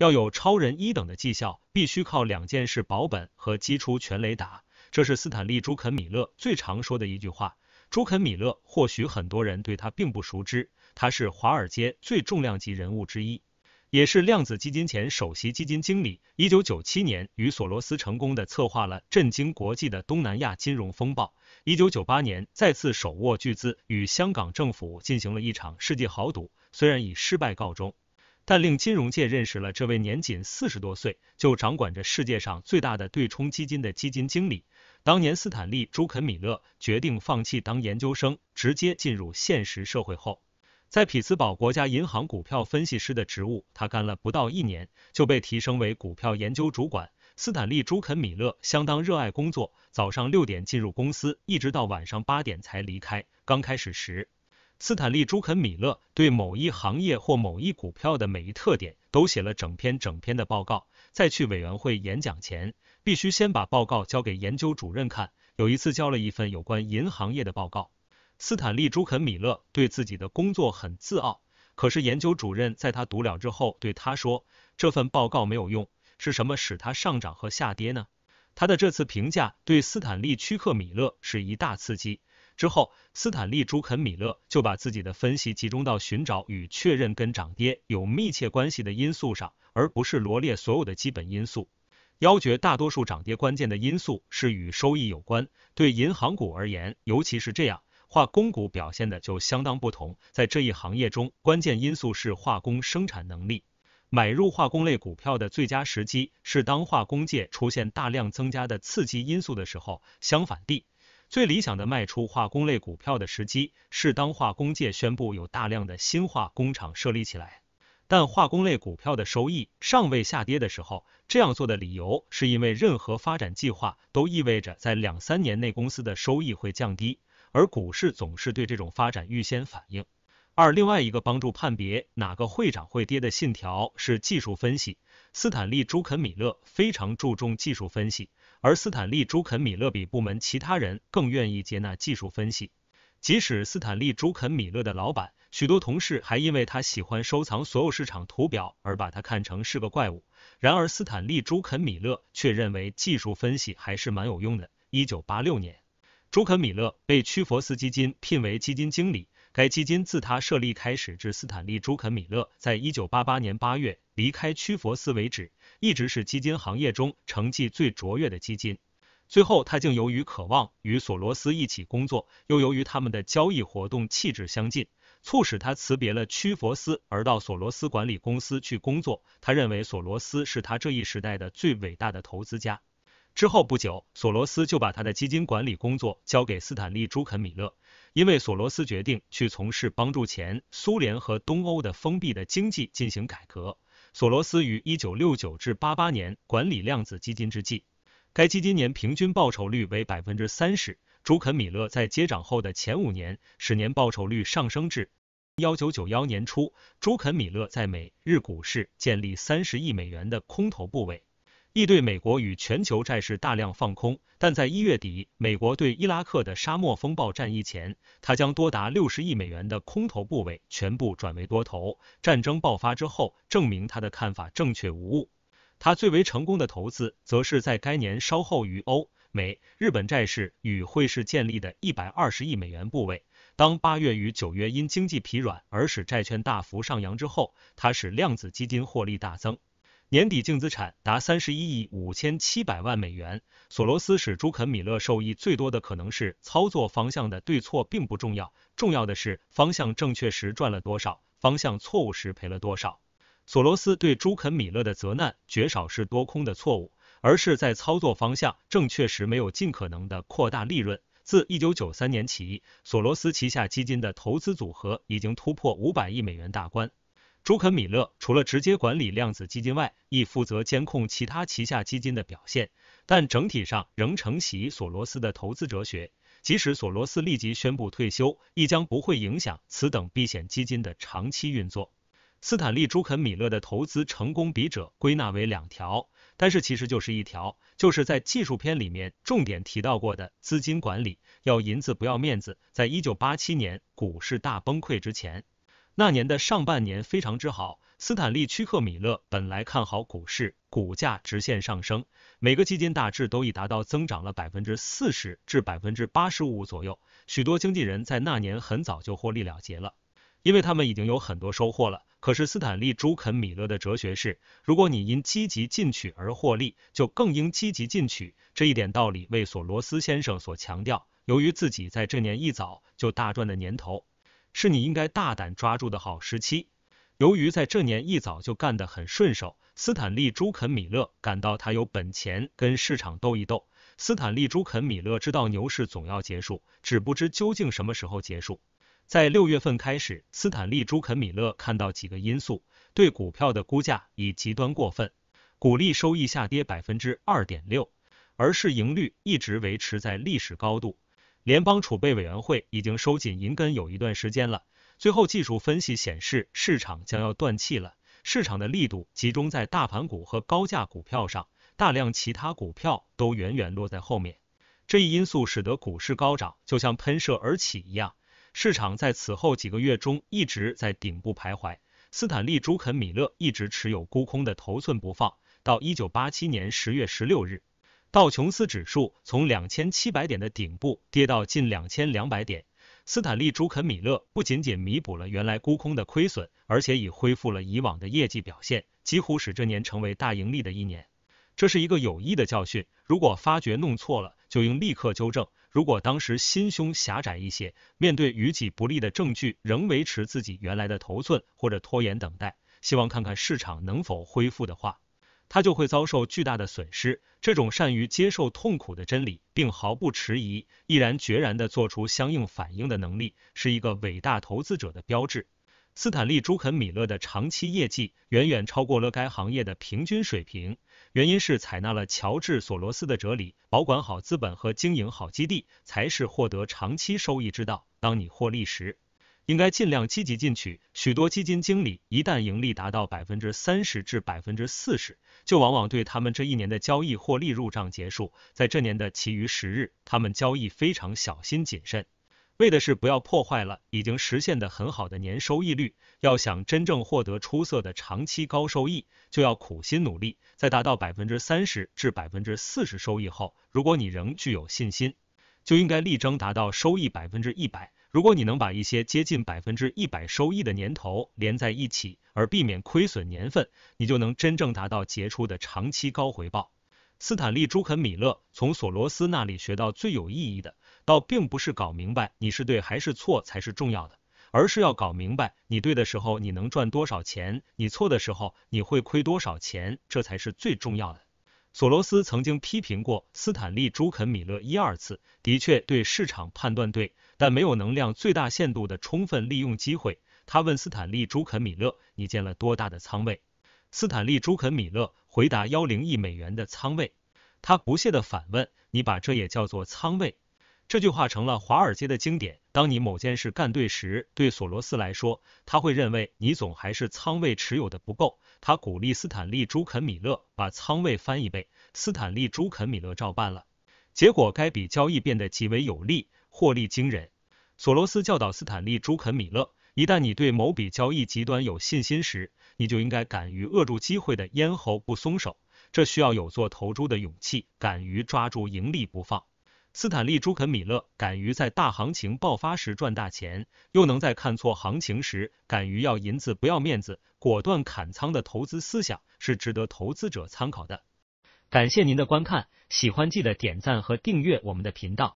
要有超人一等的绩效，必须靠两件事保本和击出全雷打。这是斯坦利·朱肯米勒最常说的一句话。朱肯米勒或许很多人对他并不熟知，他是华尔街最重量级人物之一，也是量子基金前首席基金经理。一九九七年，与索罗斯成功的策划了震惊国际的东南亚金融风暴。一九九八年，再次手握巨资与香港政府进行了一场世纪豪赌，虽然以失败告终。但令金融界认识了这位年仅四十多岁就掌管着世界上最大的对冲基金的基金经理。当年，斯坦利·朱肯米勒决定放弃当研究生，直接进入现实社会后，在匹兹堡国家银行股票分析师的职务，他干了不到一年就被提升为股票研究主管。斯坦利·朱肯米勒相当热爱工作，早上六点进入公司，一直到晚上八点才离开。刚开始时，斯坦利·朱肯米勒对某一行业或某一股票的每一特点都写了整篇整篇的报告，在去委员会演讲前，必须先把报告交给研究主任看。有一次交了一份有关银行业的报告，斯坦利·朱肯米勒对自己的工作很自傲，可是研究主任在他读了之后对他说，这份报告没有用。是什么使它上涨和下跌呢？他的这次评价对斯坦利·屈克米勒是一大刺激。之后，斯坦利·朱肯·米勒就把自己的分析集中到寻找与确认跟涨跌有密切关系的因素上，而不是罗列所有的基本因素。要绝大多数涨跌关键的因素是与收益有关，对银行股而言，尤其是这样。化工股表现的就相当不同，在这一行业中，关键因素是化工生产能力。买入化工类股票的最佳时机是当化工界出现大量增加的刺激因素的时候。相反地，最理想的卖出化工类股票的时机是当化工界宣布有大量的新化工厂设立起来，但化工类股票的收益尚未下跌的时候。这样做的理由是因为任何发展计划都意味着在两三年内公司的收益会降低，而股市总是对这种发展预先反应。二，另外一个帮助判别哪个会涨会跌的信条是技术分析。斯坦利·朱肯米勒非常注重技术分析，而斯坦利·朱肯米勒比部门其他人更愿意接纳技术分析。即使斯坦利·朱肯米勒的老板、许多同事还因为他喜欢收藏所有市场图表而把他看成是个怪物，然而斯坦利·朱肯米勒却认为技术分析还是蛮有用的。一九八六年，朱肯米勒被屈佛斯基金聘为基金经理。该基金自他设立开始至斯坦利·朱肯·米勒在一九八八年八月离开屈佛斯为止，一直是基金行业中成绩最卓越的基金。最后，他竟由于渴望与索罗斯一起工作，又由于他们的交易活动气质相近，促使他辞别了屈佛斯，而到索罗斯管理公司去工作。他认为索罗斯是他这一时代的最伟大的投资家。之后不久，索罗斯就把他的基金管理工作交给斯坦利·朱肯米勒，因为索罗斯决定去从事帮助前苏联和东欧的封闭的经济进行改革。索罗斯于一九六九至八八年管理量子基金之际，该基金年平均报酬率为百分之三十。朱肯米勒在接掌后的前五年使年报酬率上升至幺九九幺年初，朱肯米勒在美日股市建立三十亿美元的空头部位。亦对美国与全球债市大量放空，但在一月底美国对伊拉克的沙漠风暴战役前，他将多达六十亿美元的空头部位全部转为多头。战争爆发之后，证明他的看法正确无误。他最为成功的投资，则是在该年稍后于欧、美、日本债市与汇市建立的一百二十亿美元部位。当八月与九月因经济疲软而使债券大幅上扬之后，他使量子基金获利大增。年底净资产达三十一亿五千七百万美元。索罗斯使朱肯米勒受益最多的可能是操作方向的对错并不重要，重要的是方向正确时赚了多少，方向错误时赔了多少。索罗斯对朱肯米勒的责难绝少是多空的错误，而是在操作方向正确时没有尽可能的扩大利润。自一九九三年起，索罗斯旗下基金的投资组合已经突破五百亿美元大关。朱肯米勒除了直接管理量子基金外，亦负责监控其他旗下基金的表现，但整体上仍承袭索罗斯的投资哲学。即使索罗斯立即宣布退休，亦将不会影响此等避险基金的长期运作。斯坦利朱肯米勒的投资成功，笔者归纳为两条，但是其实就是一条，就是在技术篇里面重点提到过的资金管理，要银子不要面子。在一九八七年股市大崩溃之前。那年的上半年非常之好，斯坦利·屈克米勒本来看好股市，股价直线上升，每个基金大致都已达到增长了百分之四十至百分之八十五左右。许多经纪人在那年很早就获利了结了，因为他们已经有很多收获了。可是，斯坦利·朱肯米勒的哲学是：如果你因积极进取而获利，就更应积极进取。这一点道理为索罗斯先生所强调。由于自己在这年一早就大赚的年头。是你应该大胆抓住的好时期。由于在这年一早就干得很顺手，斯坦利·朱肯米勒感到他有本钱跟市场斗一斗。斯坦利·朱肯米勒知道牛市总要结束，只不知究竟什么时候结束。在六月份开始，斯坦利·朱肯米勒看到几个因素对股票的估价已极端过分，股利收益下跌百分之二点六，而市盈率一直维持在历史高度。联邦储备委员会已经收紧银根有一段时间了。最后技术分析显示，市场将要断气了。市场的力度集中在大盘股和高价股票上，大量其他股票都远远落在后面。这一因素使得股市高涨，就像喷射而起一样。市场在此后几个月中一直在顶部徘徊。斯坦利·朱肯·米勒一直持有沽空的头寸不放，到一九八七年十月十六日。道琼斯指数从两千七百点的顶部跌到近两千两百点。斯坦利·朱肯·米勒不仅仅弥补了原来沽空的亏损，而且已恢复了以往的业绩表现，几乎使这年成为大盈利的一年。这是一个有益的教训：如果发觉弄错了，就应立刻纠正；如果当时心胸狭窄一些，面对于己不利的证据，仍维持自己原来的头寸，或者拖延等待，希望看看市场能否恢复的话。他就会遭受巨大的损失。这种善于接受痛苦的真理，并毫不迟疑、毅然决然地做出相应反应的能力，是一个伟大投资者的标志。斯坦利·朱肯·米勒的长期业绩远远超过了该行业的平均水平，原因是采纳了乔治·索罗斯的哲理，保管好资本和经营好基地才是获得长期收益之道。当你获利时，应该尽量积极进取。许多基金经理一旦盈利达到百分之三十至百分之四十，就往往对他们这一年的交易获利入账结束。在这年的其余十日，他们交易非常小心谨慎，为的是不要破坏了已经实现的很好的年收益率。要想真正获得出色的长期高收益，就要苦心努力。在达到百分之三十至百分之四十收益后，如果你仍具有信心，就应该力争达到收益百分之一百。如果你能把一些接近百分之一百收益的年头连在一起，而避免亏损年份，你就能真正达到杰出的长期高回报。斯坦利·朱肯·米勒从索罗斯那里学到最有意义的，倒并不是搞明白你是对还是错才是重要的，而是要搞明白你对的时候你能赚多少钱，你错的时候你会亏多少钱，这才是最重要的。索罗斯曾经批评过斯坦利·朱肯米勒一二次，的确对市场判断对，但没有能量最大限度的充分利用机会。他问斯坦利·朱肯米勒：“你建了多大的仓位？”斯坦利·朱肯米勒回答：“幺零亿美元的仓位。”他不屑的反问：“你把这也叫做仓位？”这句话成了华尔街的经典。当你某件事干对时，对索罗斯来说，他会认为你总还是仓位持有的不够。他鼓励斯坦利·朱肯米勒把仓位翻一倍，斯坦利·朱肯米勒照办了，结果该笔交易变得极为有利，获利惊人。索罗斯教导斯坦利·朱肯米勒，一旦你对某笔交易极端有信心时，你就应该敢于扼住机会的咽喉不松手，这需要有做投注的勇气，敢于抓住盈利不放。斯坦利·朱肯·米勒敢于在大行情爆发时赚大钱，又能在看错行情时敢于要银子不要面子，果断砍仓的投资思想是值得投资者参考的。感谢您的观看，喜欢记得点赞和订阅我们的频道。